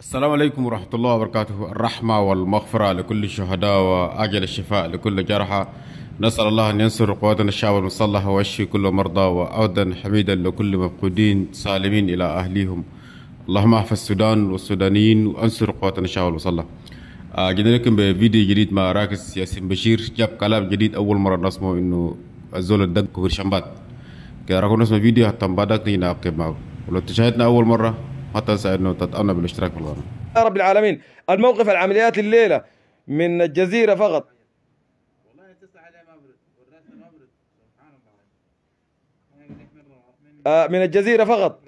السلام عليكم ورحمة الله وبركاته الرحمة والمغفرة لكل الشهداء وأجل الشفاء لكل جرحى نسأل الله أن ينصر قواتنا الشعب المصلحة ويشفي كل مرضى وأودا حميدا لكل مفقودين سالمين إلى أهليهم اللهم احفظ السودان والسودانيين وأنصر قواتنا الشعب المصلحة آه، جينا لكم بفيديو جديد مع راكس ياسين بشير جاب كلام جديد أول مرة نسمعه إنه الزول الدق كبير شمبات راكم نسمع فيديو حتى بعدك نينا معه ولو تشاهدنا أول مرة حتى تنسى انه تتأمل بالاشتراك في القناة يا رب العالمين الموقف العمليات الليلة من الجزيرة فقط آه، من الجزيرة فقط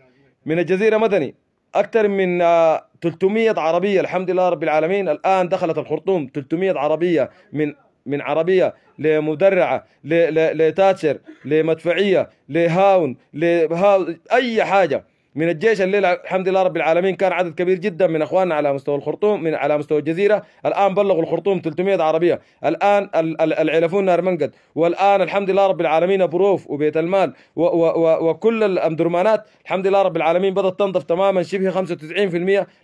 من الجزيرة مدني أكثر من 300 آه، عربية الحمد لله رب العالمين الآن دخلت الخرطوم 300 عربية من من عربية لمدرعة لتاتشر لمدفعية لهاون لهاون أي حاجة من الجيش الليلة الحمد لله رب العالمين كان عدد كبير جدا من اخواننا على مستوى الخرطوم من على مستوى الجزيره الان بلغوا الخرطوم 300 عربيه الان العلفون نار منقد والان الحمد لله رب العالمين بروف وبيت المال و و و وكل الامدرمانات الحمد لله رب العالمين بدات تنظف تماما شبه 95%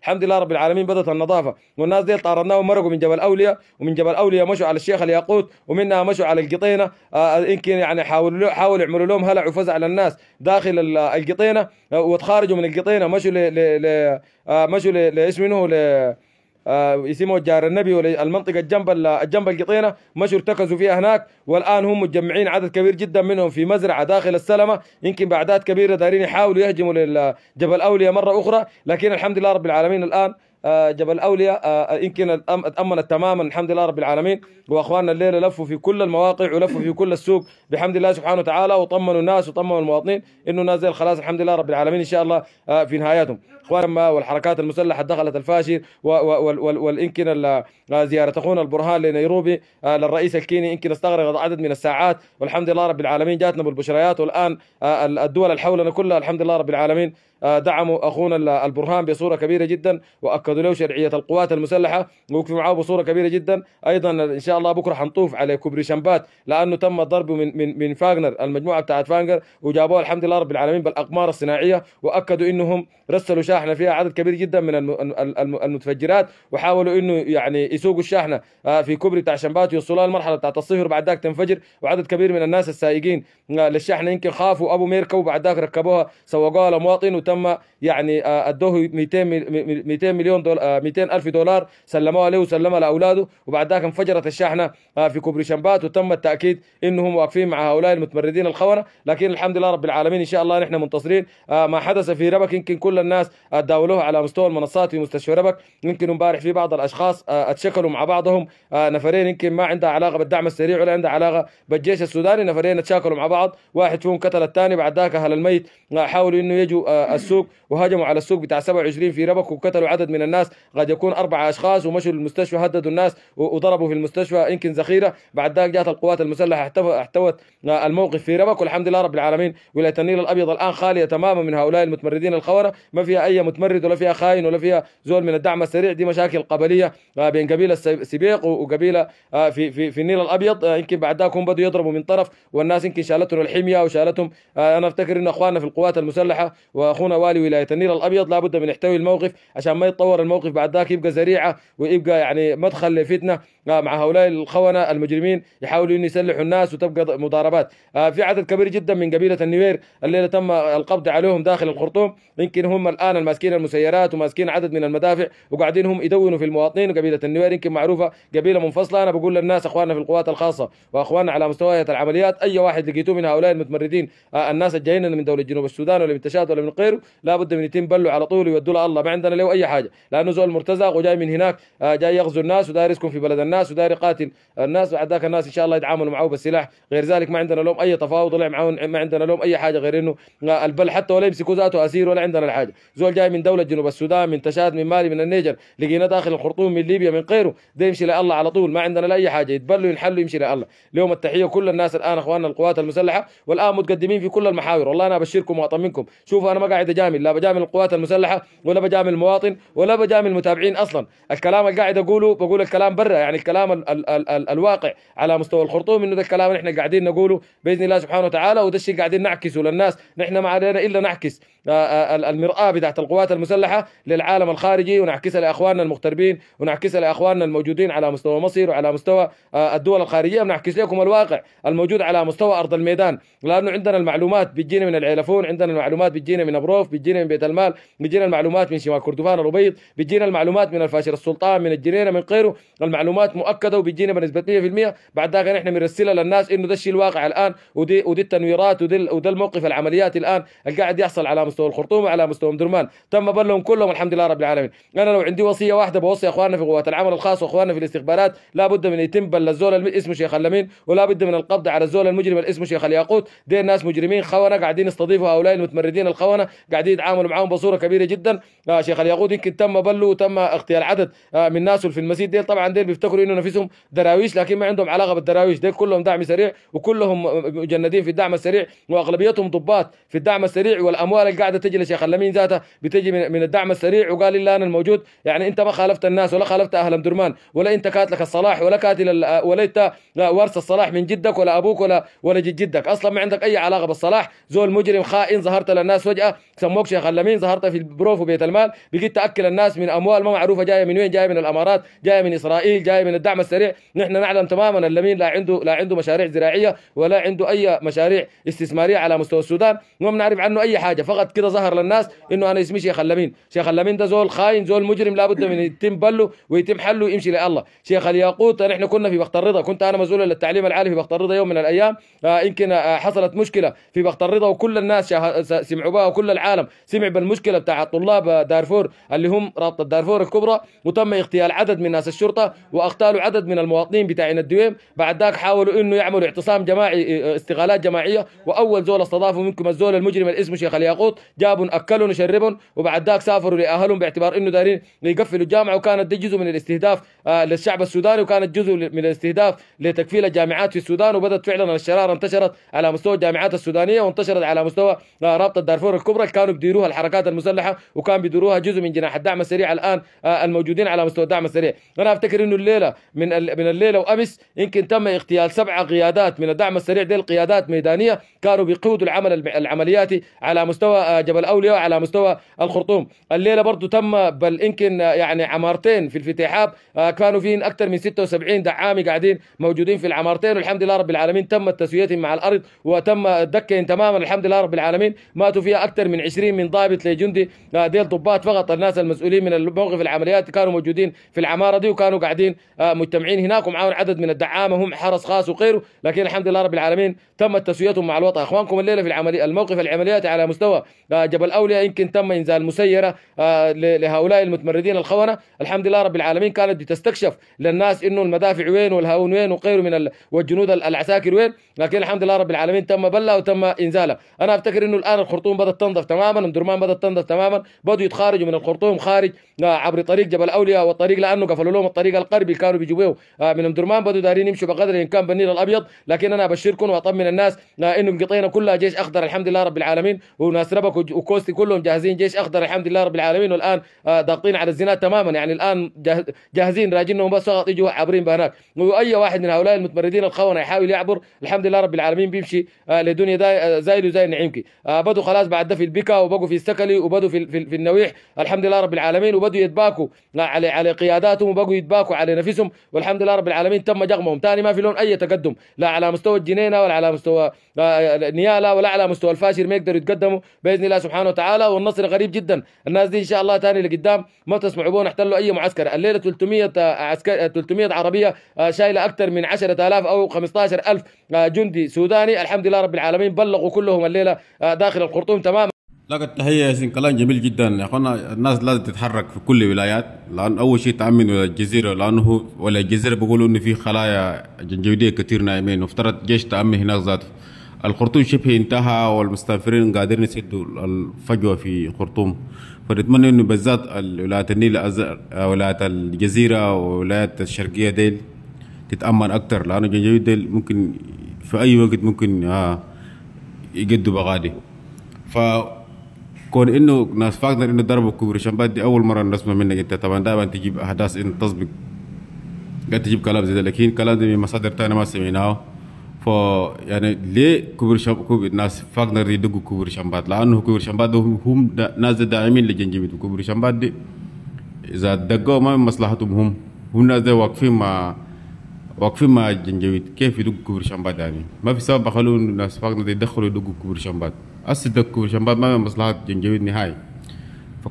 الحمد لله رب العالمين بدات النظافه والناس دي طاردناهم مرقوا من جبل اولياء ومن جبل اولياء مشوا على الشيخ الياقوت ومنها مشوا على القطينه آه يمكن يعني حاولوا حاولوا يعملوا لهم هلع وفزع للناس داخل القطينه آه، وتخ خرجوا من القطينه مشوا ل ل آه، مشوا لايش منه ل آه، يسموه جار النبي ولا المنطقه الجنب الجنب القطينه مشوا ارتكزوا فيها هناك والان هم متجمعين عدد كبير جدا منهم في مزرعه داخل السلمه يمكن باعداد كبيره دايرين يحاولوا يهجموا لجبل اوليه مره اخرى لكن الحمد لله رب العالمين الان آه، جبل اولياء يمكن آه، آه، اتامنت تماما الحمد لله رب العالمين واخواننا الليله لفوا في كل المواقع ولفوا في كل السوق بحمد الله سبحانه وتعالى وطمنوا الناس وطمنوا المواطنين انه نازل خلاص الحمد لله رب العالمين ان شاء الله في نهاياتهم اخوان ما والحركات المسلحه دخلت الفاشر والإمكن آه، زياره اخونا البرهان لنيروبي آه، للرئيس الكيني يمكن استغرق عدد من الساعات والحمد لله رب العالمين جاتنا بالبشريات والان آه، الدول اللي حولنا كلها الحمد لله رب العالمين دعموا اخونا البرهان بصوره كبيره جدا واكدوا له شرعيه القوات المسلحه ووقفوا معاه بصوره كبيره جدا ايضا ان شاء الله بكره حنطوف على كوبري شمبات لانه تم ضربه من من من فاغنر المجموعه بتاعت فاغنر وجابوها الحمد لله رب العالمين بالاقمار الصناعيه واكدوا انهم رسلوا الشاحنه فيها عدد كبير جدا من المتفجرات وحاولوا انه يعني يسوقوا الشاحنه آه، في كوبري بتاع شمبات يوصلوا للمرحله بتاعت الصفر بعد ذاك تنفجر وعدد كبير من الناس السائقين آه، للشاحنه يمكن خافوا ابو ميركو وبعد ذاك ركبوها سوقوها لمواطن وتم يعني آه، ادوه 200 200 مليون دولار 200 الف دولار سلموها له وسلمها لاولاده وبعد ذاك انفجرت الشاحنه في كوبري شمبات وتم التاكيد انهم واقفين مع هؤلاء المتمردين الخونه لكن الحمد لله رب العالمين ان شاء الله نحن منتصرين ما حدث في ربك يمكن كل الناس تداولوها على مستوى المنصات ومستشفى ربك يمكن امبارح في بعض الاشخاص آه، اتشكلوا مع بعضهم آه، نفرين يمكن ما عندها علاقه بالدعم السريع ولا عندها علاقه بالجيش السوداني نفرين اتشاكلوا مع بعض واحد فيهم قتل الثاني بعد ذاك اهل الميت آه، حاولوا انه يجوا السوق وهجموا على السوق بتاع 27 في ربك وقتلوا عدد من الناس قد يكون اربع اشخاص ومشوا للمستشفى هددوا الناس وضربوا في المستشفى يمكن ذخيره بعد ذاك جاءت القوات المسلحه احتوت الموقف في ربك والحمد لله رب العالمين ولايه النيل الابيض الان خاليه تماما من هؤلاء المتمردين الخونه ما فيها اي اي متمرد ولا فيها خاين ولا فيها زول من الدعم السريع دي مشاكل قبليه آه، بين قبيله سبيق وقبيله آه، في في في النيل الابيض آه، يمكن بعد ذاك هم بدوا يضربوا من طرف والناس يمكن شالتهم الحميه وشالتهم انا افتكر ان اخواننا في القوات المسلحه واخونا والي ولايه النيل الابيض لابد من يحتوي الموقف عشان ما يتطور الموقف بعد ذاك يبقى زريعه ويبقى يعني مدخل لفتنه مع هؤلاء الخونه المجرمين يحاولوا ان يسلحوا الناس وتبقى مضاربات في عدد كبير جدا من قبيله النوير الليله تم القبض عليهم داخل الخرطوم يمكن هم الان ماسكين المسيرات وماسكين عدد من المدافع وقاعدين هم يدونوا في المواطنين وقبيله النوير يمكن معروفه قبيله منفصله انا بقول للناس اخواننا في القوات الخاصه واخواننا على مستويات العمليات اي واحد لقيتوه من هؤلاء المتمردين آه الناس الجايين من دوله جنوب السودان ولا من تشاد ولا من غيره لابد من يتم بلوا على طول ويودوا له الله ما عندنا له اي حاجه لانه زول مرتزق وجاي من هناك آه جاي يغزو الناس وداير يسكن في بلد الناس وداير يقاتل الناس وبعد ذاك الناس ان شاء الله يتعاملوا معه بالسلاح غير ذلك ما عندنا لهم اي تفاوض ولا ما عندنا لهم اي حاجه غير انه آه، البل حتى ولا يمسكوا ذاته اسير ولا عندنا الحاجه زول جاي من دوله جنوب السودان من تشاد من مالي من النيجر لقينا داخل الخرطوم من ليبيا من غيره ده يمشي لله على طول ما عندنا لاي حاجه يتبلوا ينحلوا يمشي لله اليوم التحيه كل الناس الان اخواننا القوات المسلحه والان متقدمين في كل المحاور والله انا ابشركم واطمنكم شوفوا انا ما قاعد اجامل لا بجامل القوات المسلحه ولا بجامل المواطن ولا بجامل المتابعين اصلا الكلام اللي قاعد اقوله بقول الكلام برا يعني الكلام ال ال ال ال الواقع على مستوى الخرطوم انه ده الكلام اللي احنا قاعدين نقوله باذن الله سبحانه وتعالى وده الشيء قاعدين نعكسه للناس نحن ما علينا الا نعكس آه، آه، المراه بتاعت القوات المسلحة للعالم الخارجي ونعكسها لأخواننا المغتربين ونعكسها لأخواننا الموجودين على مستوى مصر وعلى مستوى آه، الدول الخارجية ونعكس لكم الواقع الموجود على مستوى أرض الميدان لأنه عندنا المعلومات بتجينا من العلفون عندنا المعلومات بتجينا من أبروف بتجينا من بيت المال بتجينا المعلومات من شمال كردفان الأبيض بتجينا المعلومات من الفاشر السلطان من الجنينة من غيره المعلومات مؤكدة وبتجينا بنسبة 100% بعد ذلك نحن بنرسلها للناس إنه ده الشيء الواقع الآن ودي ودي التنويرات ودي ودي الموقف العملياتي الآن القاعد يحصل على مستوى الخرطوم وعلى مستوى مدرمان تم بلهم كلهم الحمد لله رب العالمين انا لو عندي وصيه واحده بوصي اخواننا في قوات العمل الخاص واخواننا في الاستخبارات لا بد من يتم بل الزول الم... اسمه شيخ اللمين ولا بد من القبض على الزول المجرم اللي اسمه شيخ الياقوت دي الناس مجرمين خونه قاعدين يستضيفوا هؤلاء المتمردين الخونه قاعدين يتعاملوا معاهم بصوره كبيره جدا آه شيخ الياقوت يمكن تم بله وتم اغتيال عدد آه من ناسه في المسجد دي طبعا دي بيفتكروا انه نفسهم دراويش لكن ما عندهم علاقه بالدراويش دي كلهم دعم سريع وكلهم مجندين في الدعم السريع واغلبيتهم ضباط في الدعم السريع والاموال اللي قاعده تجي لشيخ اللمين ذاته بتجي من الدعم السريع وقال لا انا الموجود يعني انت ما خالفت الناس ولا خالفت اهل درمان ولا انت كاتلك الصلاح ولا كاتل آه، ولا انت آه، ورث الصلاح من جدك ولا ابوك ولا ولا جد جدك اصلا ما عندك اي علاقه بالصلاح زول مجرم خائن ظهرت للناس فجاه سموك شيخ اللمين ظهرت في البروف وبيت المال بقيت تاكل الناس من اموال ما معروفه جايه من وين جايه من الامارات جايه من اسرائيل جايه من الدعم السريع نحن نعلم تماما اللمين لا عنده لا عنده مشاريع زراعيه ولا عنده اي مشاريع استثماريه على مستوى السودان وما بنعرف عنه اي حاجه فقط كده ظهر للناس انه انا اسمي اسمه شيخ اللمين شيخ اللمين ده زول خاين زول مجرم لابد من يتم بله ويتم حله يمشي لله شيخ الياقوت نحن كنا في بخت الرضا كنت انا مسؤول للتعليم العالي في بخت الرضا يوم من الايام آه، يمكن آه حصلت مشكله في بخت الرضا وكل الناس سمعوا بها وكل العالم سمع بالمشكله بتاع طلاب آه، دارفور اللي هم رابطه دارفور الكبرى وتم اغتيال عدد من ناس الشرطه واغتالوا عدد من المواطنين بتاعين الدويم بعد ذاك حاولوا انه يعملوا اعتصام جماعي آه، استغلالات جماعيه واول زول استضافوا منكم الزول المجرم اللي اسمه شيخ الياقوت جابوا اكلوا وشربهم وبعد ذاك سافروا لاهلهم باعتبار انه دارين يقفلوا الجامعه وكانت دي جزء من الاستهداف آه، للشعب السوداني وكانت جزء من الاستهداف لتكفيل الجامعات في السودان وبدت فعلا الشراره انتشرت على مستوى الجامعات السودانيه وانتشرت على مستوى آه، رابطه دارفور الكبرى اللي كانوا بيديروها الحركات المسلحه وكان بيديروها جزء من جناح الدعم السريع الان آه، الموجودين على مستوى الدعم السريع انا افتكر انه الليله من من الليله وامس يمكن تم اغتيال سبعه قيادات من الدعم السريع دي القيادات ميدانيه كانوا بيقودوا العمل العملياتي على مستوى جبل اولياء على مستوى الخرطوم الليله برضه تم بل يمكن يعني عمارتين في الفتيحاب آه، كانوا فين اكثر من 76 دعامي قاعدين موجودين في العمارتين والحمد لله رب العالمين تمت تسويتهم مع الارض وتم دكهم تماما الحمد لله رب العالمين ماتوا فيها اكثر من 20 من ضابط لجندي آه، ديل ضباط فقط الناس المسؤولين من موقف العمليات كانوا موجودين في العماره دي وكانوا قاعدين آه، مجتمعين هناك ومعاهم عدد من الدعامه هم حرس خاص وغيره لكن الحمد لله رب العالمين تم تسويتهم مع الوطن اخوانكم الليله في العملي الموقف العملياتي على مستوى جبل اولياء يمكن تم انزال مسيره آه، لهؤلاء المتمردين الخونه الحمد لله رب العالمين كانت بتستكشف للناس انه المدافع وين والهاون وين وغيره من ال... والجنود العساكر وين لكن الحمد لله رب العالمين تم بلها وتم انزالها انا افتكر انه الان الخرطوم بدات تنظف تماما درمان بدات تنظف تماما بدوا يتخارجوا من الخرطوم خارج آه، عبر طريق جبل اولياء والطريق لانه قفلوا لهم الطريق القربي كانوا بيجيبوه آه، من درمان بدوا دارين يمشوا بقدر ان كان بالنيل الابيض لكن انا ابشركم واطمن الناس انه قطينا كلها جيش اخضر الحمد لله رب العالمين وناس ربك وكوستي كلهم جاهزين جيش اخضر الحمد لله رب العالمين والان آه، ضاغطين على الزناد تماما يعني الان جاهزين انهم بس فقط يجوا عابرين بهناك واي واحد من هؤلاء المتمردين الخونه يحاول يعبر الحمد لله رب العالمين بيمشي آه، لدنيا زايله آه، زي نعيمكي بدوا خلاص بعد ده في البكا وبقوا في السكلي وبدوا في, في, في النويح الحمد لله رب العالمين وبدوا يتباكوا على على قياداتهم وبقوا يتباكوا على نفسهم والحمد لله رب العالمين تم جغمهم ثاني ما في لون اي تقدم لا على مستوى الجنينه ولا على مستوى نيالا ولا على مستوى الفاشر ما يقدروا يتقدموا باذن الله سبحانه وتعالى والنصر غريب جدا الناس دي ان شاء الله ثاني لقدام ما تسمعوا احتلوا اي معسكر الليله 300 عسكر 300 عربيه آه، شايله اكثر من 10000 او 15000 آه، جندي سوداني الحمد لله رب العالمين بلغوا كلهم الليله آه، داخل الخرطوم تماما لقد التحية ياسين كلام جميل جدا يا اخوانا الناس لازم تتحرك في كل الولايات لان اول شيء تامن الجزيره لانه ولا الجزيره بيقولوا انه في خلايا جنجويديه كثير نايمين وافترض جيش تامن هناك ذاته الخرطوم شبه انتهى والمستنفرين قادرين يسدوا الفجوه في الخرطوم فنتمنى انه بالذات ولايه النيل الازرق ولايه الجزيره وولايات الشرقيه ديل تتامن اكثر لانه الجنجويد ديل ممكن في اي وقت ممكن يجدوا آه، يقدوا بغادي ف كون انه ناس فاكر انه ضربوا كوبري شمبات دي اول مره نسمع منك انت طبعا دائما تجيب احداث انه تسبق قد تجيب كلام زي ده لكن كلام من مصادر ثانيه ما سمعناه ف يعني ليه كبر شم كبر ناس فاقنا ريدو كبر شمبات لأنه كبر شمبات هم دا ناس داعمين لجنجبيت كبر شمبات دي إذا دقوا ما مصلحتهم هم هم ناس واقفين مع واقفين مع جنجبيت كيف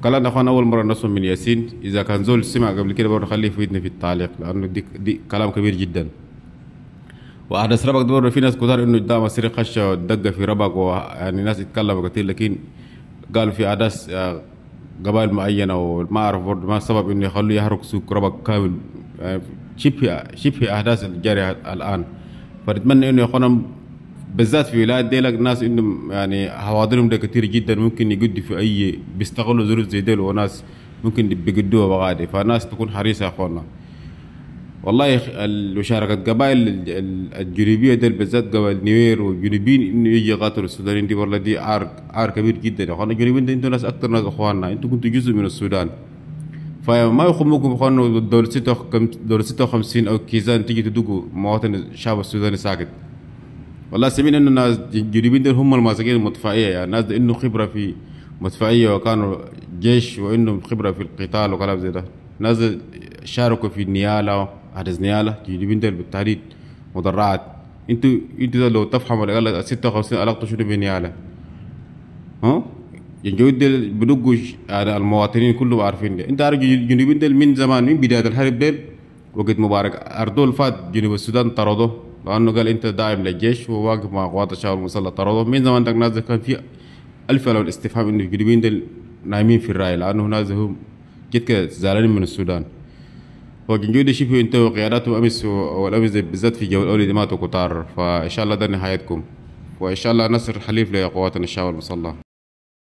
يعني؟ اول مره نسمع من ياسين اذا كان زول سمع قبل كده برضه خليه يفيدنا في التعليق لانه دي, دي كلام كبير جدا واحداث ربك دور في ناس كثار انه قدام مصير خشة ودق في ربك ويعني ناس يتكلموا كثير لكن قالوا في احداث آه، قبائل معينه وما اعرف برضه ما السبب انه يخلوه يحرق سوق ربك كامل يعني شبه شبه احداث الجاريه الان فنتمنى انه يكون بالذات في ولايه ديلك الناس انهم يعني حواضرهم ده كثير جدا ممكن يقدوا في اي بيستغلوا ظروف زي ديل وناس ممكن بيقدوها بغادي فالناس تكون حريصه يا اخوانا والله يخ... المشاركة قبائل الجنوبية دل بالذات قبائل نوير والجنوبيين انه يجي يقاتلوا السودانيين دي والله دي عار عار كبير جدا يا اخوانا الجنوبيين انتوا ناس اكثر ناس اخواننا انتوا كنتوا جزء من السودان فما يخمكم اخواننا دول 56 او كيزان تيجي تدقوا مواطن الشعب السوداني ساكت والله سمعنا انه الناس الجنوبيين دول هم الماسكين المدفعية يعني ناس انه خبرة في مدفعية وكانوا جيش وانهم خبرة في القتال وكلام زي ده ناس شاركوا في النيالة عدس نيالة جيدي بندل بالتحديد مدرعات انتو انتو ده لو تفهم ولا قال ستة وخمسين علاقته شنو بنيالة ها الجنود ديل على المواطنين كلهم عارفين ده انت عارف الجنوبين ديل من زمان من بداية الحرب ديل وقت مبارك أردول فات جنوب السودان طرده لأنه قال أنت داعم للجيش وواقف مع قوات الشعب المسلح طرده من زمان تك نازل كان في ألف الف استفهام إنه الجنوبين ديل نايمين في الراي لأنه نازل هم جد كده زعلانين من السودان وجنجودي يشوفوا ينتهوا قياداتهم امس والامس بالذات في جو الاولي ماتوا كتار فان شاء الله ده نهايتكم وان شاء الله نصر حليف لقواتنا الشعب المصلى